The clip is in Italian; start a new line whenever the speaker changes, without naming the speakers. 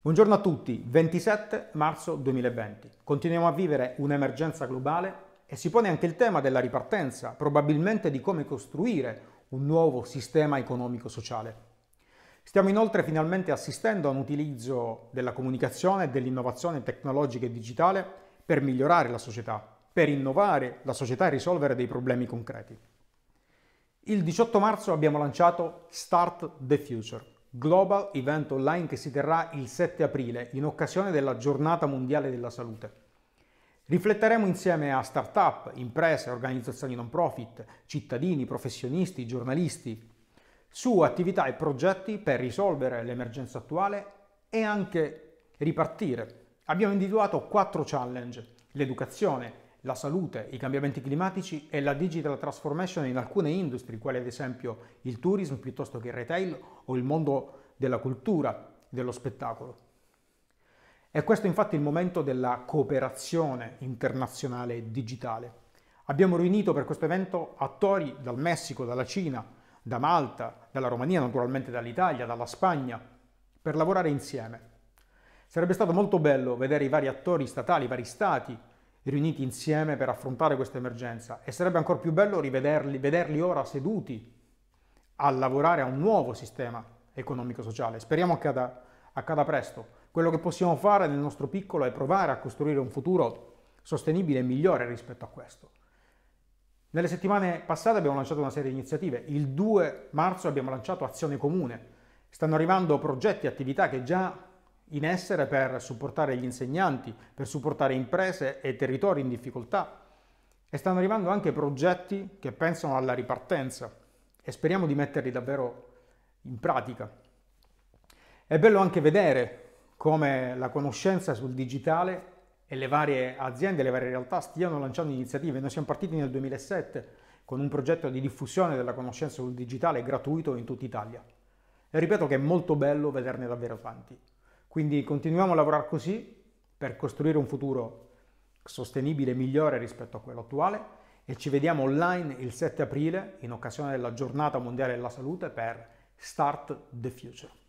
Buongiorno a tutti, 27 marzo 2020. Continuiamo a vivere un'emergenza globale e si pone anche il tema della ripartenza, probabilmente di come costruire un nuovo sistema economico-sociale. Stiamo inoltre finalmente assistendo a un utilizzo della comunicazione e dell'innovazione tecnologica e digitale per migliorare la società, per innovare la società e risolvere dei problemi concreti. Il 18 marzo abbiamo lanciato Start the Future, Global Event Online che si terrà il 7 aprile in occasione della Giornata Mondiale della Salute. Rifletteremo insieme a start-up, imprese, organizzazioni non profit, cittadini, professionisti, giornalisti, su attività e progetti per risolvere l'emergenza attuale e anche ripartire. Abbiamo individuato quattro challenge, l'educazione, la salute, i cambiamenti climatici e la digital transformation in alcune industrie, quali ad esempio il tourism piuttosto che il retail o il mondo della cultura, dello spettacolo. E questo è infatti il momento della cooperazione internazionale digitale. Abbiamo riunito per questo evento attori dal Messico, dalla Cina, da Malta, dalla Romania, naturalmente dall'Italia, dalla Spagna, per lavorare insieme. Sarebbe stato molto bello vedere i vari attori statali, i vari stati, riuniti insieme per affrontare questa emergenza e sarebbe ancora più bello rivederli vederli ora seduti a lavorare a un nuovo sistema economico-sociale. Speriamo accada, accada presto. Quello che possiamo fare nel nostro piccolo è provare a costruire un futuro sostenibile e migliore rispetto a questo. Nelle settimane passate abbiamo lanciato una serie di iniziative. Il 2 marzo abbiamo lanciato Azione Comune. Stanno arrivando progetti e attività che già in essere per supportare gli insegnanti, per supportare imprese e territori in difficoltà. E stanno arrivando anche progetti che pensano alla ripartenza e speriamo di metterli davvero in pratica. È bello anche vedere come la conoscenza sul digitale e le varie aziende, le varie realtà stiano lanciando iniziative. Noi siamo partiti nel 2007 con un progetto di diffusione della conoscenza sul digitale gratuito in tutta Italia. E ripeto che è molto bello vederne davvero tanti. Quindi continuiamo a lavorare così per costruire un futuro sostenibile e migliore rispetto a quello attuale e ci vediamo online il 7 aprile in occasione della giornata mondiale della salute per Start the Future.